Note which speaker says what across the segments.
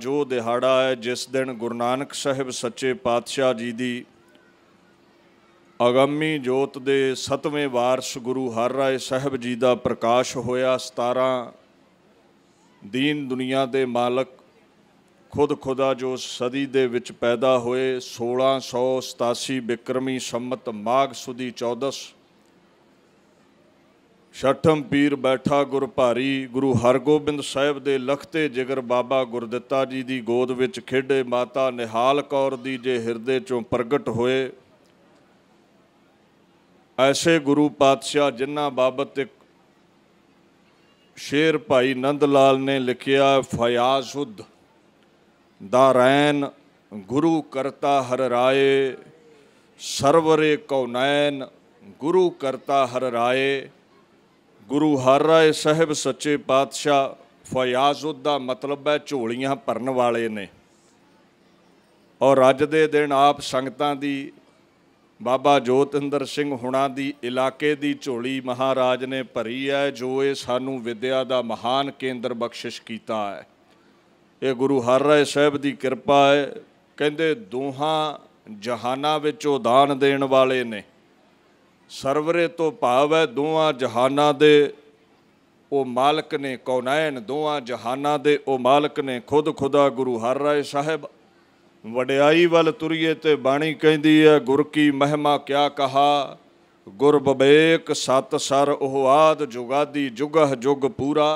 Speaker 1: ਜੋ ਦਿਹਾੜਾ ਹੈ ਜਿਸ ਦਿਨ ਗੁਰੂ ਨਾਨਕ ਸਾਹਿਬ ਸੱਚੇ ਪਾਤਸ਼ਾਹ ਜੀ ਦੀ ਅਗੰਮੀ ਜੋਤ ਦੇ 7ਵੇਂ ਵਾਰਸ ਗੁਰੂ ਹਰ ਰਾਏ ਸਾਹਿਬ ਜੀ ਦਾ ਪ੍ਰਕਾਸ਼ ਹੋਇਆ 17 ਦੀਨ ਦੁਨੀਆ ਦੇ ਮਾਲਕ ਖੁਦ ਖੁਦਾ ਜੋ ਸਦੀ ਦੇ ਵਿੱਚ ਪੈਦਾ ਹੋਏ 1687 ਬਿਕਰਮੀ ਸੰਮਤ ਮਾਘ ਸੁਦੀ 14 ਛਠਮ ਪੀਰ ਬੈਠਾ ਗੁਰ ਭਾਰੀ ਗੁਰੂ ਹਰਗੋਬਿੰਦ ਸਾਹਿਬ ਦੇ ਲਖਤੇ ਜਿਗਰ ਬਾਬਾ ਗੁਰਦਿੱਤਾ ਜੀ ਦੀ ਗੋਦ ਵਿੱਚ ਖੇਡੇ ਮਾਤਾ ਨਿਹਾਲ ਕੌਰ ਦੀ ਜੇ ਹਿਰਦੇ ਚੋਂ ਪ੍ਰਗਟ ਹੋਏ ਐਸੇ ਗੁਰੂ ਪਾਤਸ਼ਾਹ ਜਿਨ੍ਹਾਂ ਬਾਬਤ ਇੱਕ ਸ਼ੇਰ ਭਾਈ ਨੰਦ ਲਾਲ ਨੇ ਲਿਖਿਆ ਫਯਾਜ਼ੁਦ ਦਾ ਰੈਨ ਗੁਰੂ ਕਰਤਾ ਹਰ ਰਾਏ ਸਰਵਰੇ ਕੌਨੈਨ ਗੁਰੂ ਕਰਤਾ ਹਰ ਰਾਏ ਗੁਰੂ ਹਰ ਰਾਏ ਸਾਹਿਬ ਸੱਚੇ ਪਾਤਸ਼ਾਹ ਫਯਾਜ਼ੁਦ ਦਾ ਮਤਲਬ ਹੈ ਝੋਲੀਆਂ ਭਰਨ ਵਾਲੇ ਨੇ ਔਰ ਅੱਜ ਦੇ ਦਿਨ ਆਪ ਸੰਗਤਾਂ ਦੀ ਬਾਬਾ ਜੋਤਿੰਦਰ ਸਿੰਘ ਹੁਣਾ ਦੀ ਇਲਾਕੇ ਦੀ ਝੋਲੀ ਮਹਾਰਾਜ ਨੇ ਭਰੀ ਹੈ ਜੋ ਇਹ ਸਾਨੂੰ ਵਿਦਿਆ ਦਾ ਮਹਾਨ ਕੇਂਦਰ ਬਖਸ਼ਿਸ਼ ਕੀਤਾ ਹੈ ਇਹ ਗੁਰੂ ਹਰ ਰਾਏ ਸਾਹਿਬ ਦੀ ਕਿਰਪਾ ਹੈ ਕਹਿੰਦੇ ਦੋਹਾਂ ਜਹਾਨਾ ਵਿੱਚ ਉਹ ਦਾਨ ਦੇਣ ਵਾਲੇ ਨੇ ਸਰਵਰੇ ਤੋਂ ਭਾਵ ਹੈ ਦੋਹਾਂ ਜਹਾਨਾਂ ਦੇ ਉਹ ਮਾਲਕ ਨੇ ਕੌਨਾਇਨ ਦੋਹਾਂ ਜਹਾਨਾਂ ਦੇ ਉਹ ਮਾਲਕ ਨੇ ਖੁਦ ਖੁਦਾ ਗੁਰੂ ਹਰ ਰਾਏ ਸਾਹਿਬ ਵਡਿਆਈ ਵੱਲ ਤੁਰੀਏ ਤੇ ਬਾਣੀ ਕਹਿੰਦੀ ਹੈ ਗੁਰ ਕੀ ਮਹਿਮਾ ਕਿਆ ਕਹਾ ਗੁਰ ਬਵੇਕ ਸਤ ਸਰ ਉਹ ਆਦ ਜੁਗਾਦੀ ਜੁਗਹ ਜੁਗ ਪੂਰਾ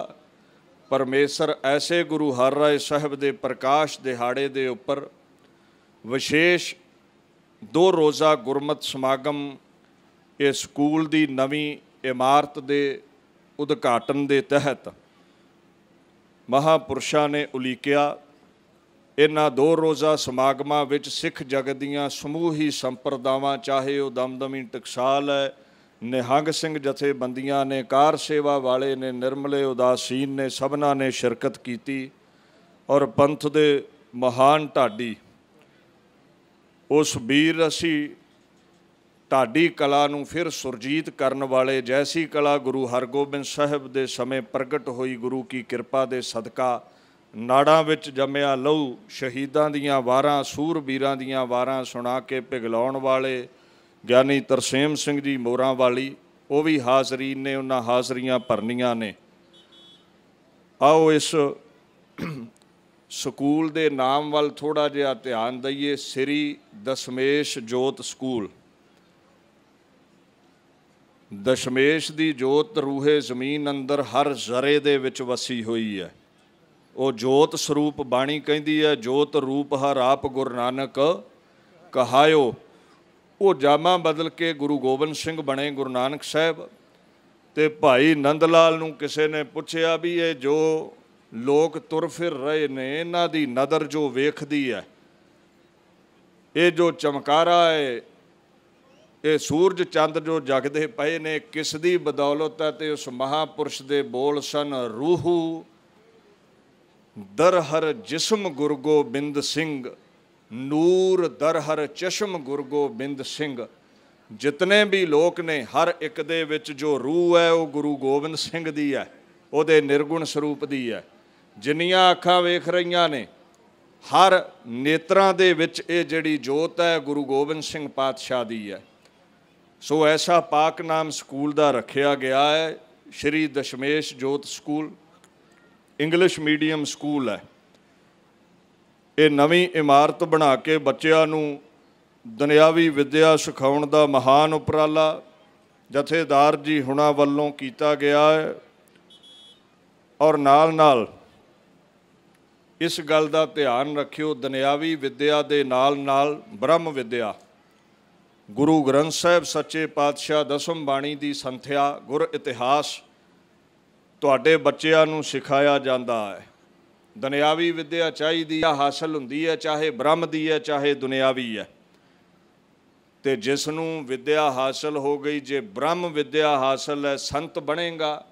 Speaker 1: ਪਰਮੇਸ਼ਰ ਐਸੇ ਗੁਰੂ ਹਰ ਰਾਏ ਸਾਹਿਬ ਦੇ ਪ੍ਰਕਾਸ਼ ਦਿਹਾੜੇ ਦੇ ਉੱਪਰ ਵਿਸ਼ੇਸ਼ ਦੋ ਰੋਜ਼ਾ ਗੁਰਮਤ ਸਮਾਗਮ ਇਹ ਸਕੂਲ ਦੀ ਨਵੀਂ ਇਮਾਰਤ ਦੇ ਉਦਘਾਟਨ ਦੇ ਤਹਿਤ ਮਹਾਪੁਰਸ਼ਾਂ ਨੇ ਉਲੀਕਿਆ ਇਹਨਾਂ ਦੋ ਰੋਜ਼ਾ ਸਮਾਗਮਾਂ ਵਿੱਚ ਸਿੱਖ ਜਗਤ ਦੀਆਂ ਸਮੂਹੀ ਸੰਪਰਦਾਵਾਂ ਚਾਹੇ ਉਹ ਦਮਦਮੀ ਟਕਸਾਲ ਹੈ ਨਿਹੰਗ ਸਿੰਘ ਜਥੇਬੰਦੀਆਂ ਨੇ ਕਾਰ ਸੇਵਾ ਵਾਲੇ ਨੇ ਨਿਰਮਲੇ ਉਦਾਸੀਨ ਨੇ ਸਭਨਾ ਨੇ ਸ਼ਿਰਕਤ ਕੀਤੀ ਔਰ ਪੰਥ ਦੇ ਮਹਾਨ ਢਾਡੀ ਉਸ ਵੀਰ ਅਸੀਂ ਢਾਡੀ ਕਲਾ ਨੂੰ ਫਿਰ ਸੁਰਜੀਤ ਕਰਨ ਵਾਲੇ ਜੈਸੀ ਕਲਾ ਗੁਰੂ ਹਰਗੋਬਿੰਦ ਸਾਹਿਬ ਦੇ ਸਮੇਂ ਪ੍ਰਗਟ ਹੋਈ ਗੁਰੂ ਕੀ ਕਿਰਪਾ ਦੇ ਸਦਕਾ ਨਾੜਾਂ ਵਿੱਚ ਜੰਮਿਆ ਲਹੂ ਸ਼ਹੀਦਾਂ ਦੀਆਂ ਵਾਰਾਂ ਸੂਰ ਵੀਰਾਂ ਦੀਆਂ ਵਾਰਾਂ ਸੁਣਾ ਕੇ ਪਿਗਲਾਉਣ ਵਾਲੇ ਗਿਆਨੀ ਤਰਸੇਮ ਸਿੰਘ ਜੀ ਮੋਰਾਂ ਵਾਲੀ ਉਹ ਵੀ ਹਾਜ਼ਰੀਨ ਨੇ ਉਹਨਾਂ ਹਾਜ਼ਰੀਆਂ ਭਰਨੀਆਂ ਨੇ ਆਓ ਇਸ ਸਕੂਲ ਦੇ ਨਾਮ ਵੱਲ ਥੋੜਾ ਜਿਹਾ ਧਿਆਨ ਦਈਏ ਸ੍ਰੀ ਦਸ਼ਮੇਸ਼ ਜੋਤ ਸਕੂਲ ਦਸ਼ਮੇਸ਼ ਦੀ ਜੋਤ ਰੂਹੇ ਜ਼ਮੀਨ ਅੰਦਰ ਹਰ ਜ਼ਰੇ ਦੇ ਵਿੱਚ ਵਸੀ ਹੋਈ ਹੈ ਉਹ ਜੋਤ ਸਰੂਪ ਬਾਣੀ ਕਹਿੰਦੀ ਹੈ ਜੋਤ ਰੂਪ ਹਰ ਆਪ ਗੁਰੂ ਨਾਨਕ ਕਹਾਇਓ ਉਹ ਜਾਮਾ ਬਦਲ ਕੇ ਗੁਰੂ ਗੋਬਿੰਦ ਸਿੰਘ ਬਣੇ ਗੁਰੂ ਨਾਨਕ ਸਾਹਿਬ ਤੇ ਭਾਈ ਨੰਦ ਲਾਲ ਨੂੰ ਕਿਸੇ ਨੇ ਪੁੱਛਿਆ ਵੀ ਇਹ ਜੋ ਲੋਕ ਤੁਰ ਫਿਰ ਰਹੇ ਨੇ ਇਹਨਾਂ ਦੀ ਨਦਰ ਜੋ ਵੇਖਦੀ ਹੈ ਇਹ ਜੋ ਚਮਕਾਰਾ ਹੈ ਇਹ ਸੂਰਜ ਚੰਦ ਜੋ ਜਗਦੇ ਪਏ ਨੇ ਕਿਸ ਦੀ ਬਦੌਲਤ ਹੈ ਤੇ ਉਸ ਮਹਾਪੁਰਸ਼ ਦੇ ਬੋਲ ਸਨ ਰੂਹੂ ਦਰ ਹਰ ਜਿਸਮ ਗੁਰਗੋਬਿੰਦ ਸਿੰਘ ਨੂਰ ਦਰ ਹਰ ਚਸ਼ਮ ਗੁਰਗੋਬਿੰਦ ਸਿੰਘ ਜਿਤਨੇ ਵੀ ਲੋਕ ਨੇ ਹਰ ਇੱਕ ਦੇ ਵਿੱਚ ਜੋ ਰੂਹ ਹੈ ਉਹ ਗੁਰੂ ਗੋਬਿੰਦ ਸਿੰਘ ਦੀ ਹੈ ਉਹਦੇ ਨਿਰਗੁਣ ਸਰੂਪ ਦੀ ਹੈ ਜਿੰਨੀਆਂ ਅੱਖਾਂ ਵੇਖ ਰਹੀਆਂ ਨੇ ਹਰ ਨੇਤਰਾਂ ਦੇ ਵਿੱਚ ਇਹ ਜਿਹੜੀ ਜੋਤ ਹੈ ਗੁਰੂ ਗੋਬਿੰਦ ਸਿੰਘ ਪਾਤਸ਼ਾਹ ਦੀ ਹੈ ਸੋ ਐਸਾ ਪਾਕ ਨਾਮ ਸਕੂਲ ਦਾ ਰੱਖਿਆ ਗਿਆ ਹੈ ਸ਼੍ਰੀ ਦਸ਼ਮੇਸ਼ ਜੋਤ ਸਕੂਲ ਇੰਗਲਿਸ਼ ਮੀਡੀਅਮ ਸਕੂਲ ਹੈ ਇਹ ਨਵੀਂ ਇਮਾਰਤ ਬਣਾ ਕੇ ਬੱਚਿਆਂ ਨੂੰ ਦੁਨਿਆਵੀ ਵਿੱਦਿਆ ਸਿਖਾਉਣ ਦਾ ਮਹਾਨ ਉਪਰਾਲਾ ਜਥੇਦਾਰ ਜੀ ਹੁਣਾ ਵੱਲੋਂ ਕੀਤਾ ਗਿਆ ਹੈ ਔਰ ਨਾਲ ਨਾਲ ਇਸ ਗੱਲ ਦਾ ਧਿਆਨ ਰੱਖਿਓ ਦੁਨਿਆਵੀ ਵਿੱਦਿਆ ਦੇ ਨਾਲ ਨਾਲ ਬ੍ਰਹਮ ਵਿੱਦਿਆ ਗੁਰੂ ਗ੍ਰੰਥ ਸਾਹਿਬ ਸੱਚੇ ਪਾਤਸ਼ਾਹ ਦਸਮ ਬਾਣੀ ਦੀ ਸੰਥਿਆ ਗੁਰ ਇਤਿਹਾਸ ਤੁਹਾਡੇ ਬੱਚਿਆਂ ਨੂੰ ਸਿਖਾਇਆ ਜਾਂਦਾ ਹੈ ਦੁਨਿਆਵੀ ਵਿੱਦਿਆ ਚਾਹੀਦੀ ਆ ਹਾਸਲ ਹੁੰਦੀ ਹੈ ਚਾਹੇ ਬ੍ਰਹਮ ਦੀ ਹੈ ਚਾਹੇ ਦੁਨਿਆਵੀ ਹੈ ਤੇ ਜਿਸ ਨੂੰ ਵਿੱਦਿਆ ਹਾਸਲ ਹੋ ਗਈ ਜੇ ਬ੍ਰਹਮ ਵਿੱਦਿਆ ਹਾਸਲ ਹੈ ਸੰਤ ਬਣੇਗਾ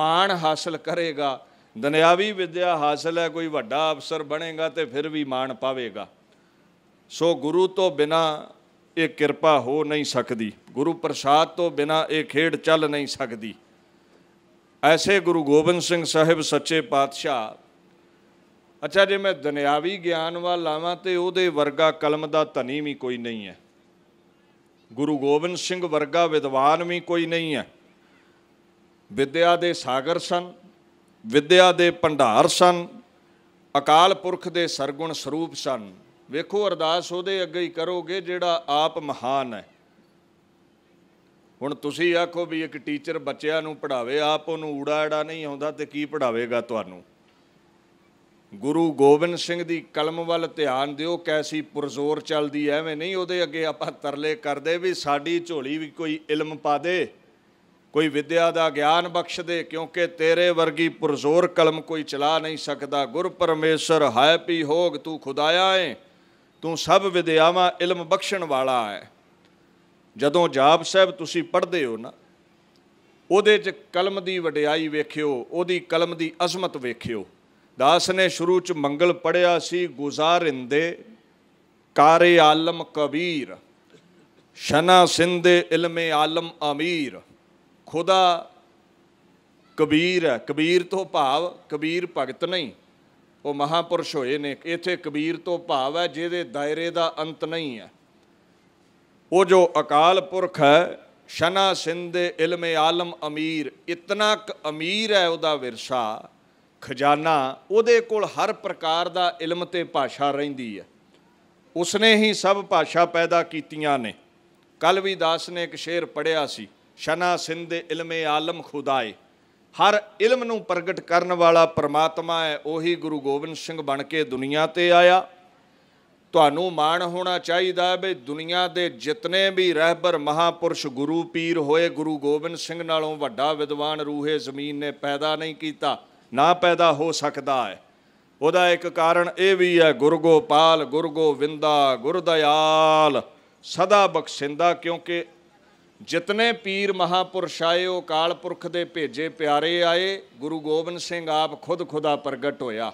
Speaker 1: ਮਾਣ ਹਾਸਲ ਕਰੇਗਾ ਦੁਨਿਆਵੀ ਵਿੱਦਿਆ ਹਾਸਲ ਹੈ ਕੋਈ ਵੱਡਾ ਅਫਸਰ ਬਣੇਗਾ ਤੇ ਫਿਰ ਵੀ ਮਾਣ ਪਾਵੇਗਾ ਸੋ ਗੁਰੂ ਤੋਂ ਬਿਨਾ ਇਹ ਕਿਰਪਾ ਹੋ ਨਹੀਂ ਸਕਦੀ ਗੁਰੂ ਪ੍ਰਸਾਦ ਤੋਂ ਬਿਨਾ ਇਹ ਖੇਡ ਚੱਲ ਨਹੀਂ ਸਕਦੀ ਐਸੇ ਗੁਰੂ ਗੋਬਿੰਦ ਸਿੰਘ ਸਾਹਿਬ ਸੱਚੇ ਪਾਤਸ਼ਾਹ ਅੱਛਾ ਜੇ ਮੈਂ ਦੁਨਿਆਵੀ ਗਿਆਨ ਵਾਲਾ ਲਾਵਾਂ ਤੇ ਉਹਦੇ ਵਰਗਾ ਕਲਮ ਦਾ ਧਨੀ ਵੀ ਕੋਈ ਨਹੀਂ ਹੈ ਗੁਰੂ ਗੋਬਿੰਦ ਸਿੰਘ ਵਰਗਾ ਵਿਦਵਾਨ ਵੀ ਕੋਈ ਨਹੀਂ ਹੈ ਵਿਦਿਆ ਦੇ ਸਾਗਰ ਸਨ ਵਿਦਿਆ ਦੇ ਭੰਡਾਰ ਸਨ ਅਕਾਲ ਪੁਰਖ ਦੇ ਸਰਗੁਣ ਸਰੂਪ ਸਨ ਵੇਖੋ ਅਰਦਾਸ ਉਹਦੇ ਅੱਗੇ ਹੀ ਕਰੋਗੇ ਜਿਹੜਾ ਆਪ ਮਹਾਨ ਹੈ ਹੁਣ ਤੁਸੀਂ ਆਖੋ ਵੀ ਇੱਕ ਟੀਚਰ ਬੱਚਿਆਂ ਨੂੰ ਪੜਾਵੇ ਆਪ ਉਹਨੂੰ ਊੜਾੜਾ ਨਹੀਂ ਆਉਂਦਾ ਤੇ ਕੀ ਪੜਾਵੇਗਾ ਤੁਹਾਨੂੰ ਗੁਰੂ ਗੋਬਿੰਦ ਸਿੰਘ ਦੀ ਕਲਮ ਵੱਲ ਧਿਆਨ ਦਿਓ ਕੈਸੀ ਪੁਰਜ਼ੋਰ ਚੱਲਦੀ ਐਵੇਂ ਨਹੀਂ ਉਹਦੇ ਅੱਗੇ ਆਪਾਂ ਤਰਲੇ ਕਰਦੇ ਵੀ ਸਾਡੀ ਝੋਲੀ ਵੀ ਕੋਈ ਇਲਮ ਪਾ ਦੇ ਕੋਈ ਵਿਦਿਆ ਦਾ ਗਿਆਨ ਬਖਸ਼ ਦੇ ਕਿਉਂਕਿ ਤੇਰੇ ਵਰਗੀ ਪੁਰਜ਼ੋਰ ਕਲਮ ਕੋਈ ਚਲਾ ਨਹੀਂ ਸਕਦਾ ਗੁਰ ਪਰਮੇਸ਼ਰ ਹੈ ਪੀ ਹੋਗ ਤੂੰ ਖੁਦਾਇਆ ਏ ਤੂੰ ਸਭ ਵਿਦਿਆਵਾਂ ਇਲਮ ਬਖਸ਼ਣ ਵਾਲਾ ਹੈ ਜਦੋਂ ਜਾਪ ਸਾਹਿਬ ਤੁਸੀਂ ਪੜ੍ਹਦੇ ਹੋ ਨਾ ਉਹਦੇ 'ਚ ਕਲਮ ਦੀ ਵਡਿਆਈ ਵੇਖਿਓ ਉਹਦੀ ਕਲਮ ਦੀ ਅਜ਼ਮਤ ਵੇਖਿਓ ਦਾਸ ਨੇ ਸ਼ੁਰੂ 'ਚ ਮੰਗਲ ਪੜਿਆ ਸੀ ਗੁਜ਼ਾਰਿੰਦੇ ਕਾਰੇ ਆਲਮ ਕਬੀਰ ਸ਼ਨਾ ਸਿੰਦੇ ਇਲਮੇ ਆਲਮ ਅਮੀਰ ਖੁਦਾ ਕਬੀਰ ਹੈ ਕਬੀਰ ਤੋਂ ਭਾਵ ਕਬੀਰ ਭਗਤ ਨਹੀਂ ਉਹ ਮਹਾਪੁਰਸ਼ ਹੋਏ ਨੇ ਇੱਥੇ ਕਬੀਰ ਤੋਂ ਭਾਵ ਹੈ ਜਿਹਦੇ ਦਾਇਰੇ ਦਾ ਅੰਤ ਨਹੀਂ ਹੈ ਉਹ ਜੋ ਅਕਾਲ ਪੁਰਖ ਹੈ ਸ਼ਨਾ ਸਿੰਧੇ ਇਲਮ ਆਲਮ ਅਮੀਰ ਇਤਨਾ ਕ ਅਮੀਰ ਹੈ ਉਹਦਾ ਵਿਰਸਾ ਖਜ਼ਾਨਾ ਉਹਦੇ ਕੋਲ ਹਰ ਪ੍ਰਕਾਰ ਦਾ ਇਲਮ ਤੇ ਭਾਸ਼ਾ ਰਹਿੰਦੀ ਹੈ ਉਸਨੇ ਹੀ ਸਭ ਭਾਸ਼ਾ ਪੈਦਾ ਕੀਤੀਆਂ ਨੇ ਕੱਲ ਵੀ ਦਾਸ ਨੇ ਇੱਕ ਸ਼ੇਰ ਪੜਿਆ ਸੀ ਸ਼ਨਾ ਸਿੰਧੇ ਇਲਮ ਆਲਮ ਖੁਦਾਏ ਹਰ ਇਲਮ ਨੂੰ ਪ੍ਰਗਟ ਕਰਨ ਵਾਲਾ ਪਰਮਾਤਮਾ ਹੈ ਉਹੀ ਗੁਰੂ ਗੋਬਿੰਦ ਸਿੰਘ ਬਣ ਕੇ ਦੁਨੀਆ ਤੇ ਆਇਆ ਤੁਹਾਨੂੰ ਮਾਣ ਹੋਣਾ ਚਾਹੀਦਾ ਹੈ ਵੀ ਦੁਨੀਆ ਦੇ ਜਿਤਨੇ ਵੀ ਰਹਿਬਰ ਮਹਾਪੁਰਸ਼ ਗੁਰੂ ਪੀਰ ਹੋਏ ਗੁਰੂ ਗੋਬਿੰਦ ਸਿੰਘ ਨਾਲੋਂ ਵੱਡਾ ਵਿਦਵਾਨ ਰੂਹੇ ਜ਼ਮੀਨ ਨੇ ਪੈਦਾ ਨਹੀਂ ਕੀਤਾ ਨਾ ਪੈਦਾ ਹੋ ਸਕਦਾ ਹੈ ਉਹਦਾ ਇੱਕ ਕਾਰਨ ਇਹ ਵੀ ਹੈ ਗੁਰੂ ਗੋਪਾਲ ਗੁਰੂ ਗੁਰਦਿਆਲ ਸਦਾ ਬਖਸ਼ਿੰਦਾ ਕਿਉਂਕਿ ਜਿਤਨੇ ਪੀਰ ਮਹਾਪੁਰਸ਼ ਆਏ ਉਹ ਕਾਲ ਪੁਰਖ ਦੇ ਭੇਜੇ ਪਿਆਰੇ ਆਏ ਗੁਰੂ ਗੋਬਿੰਦ ਸਿੰਘ ਆਪ ਖੁਦ ਖੁਦਾ ਪ੍ਰਗਟ ਹੋਇਆ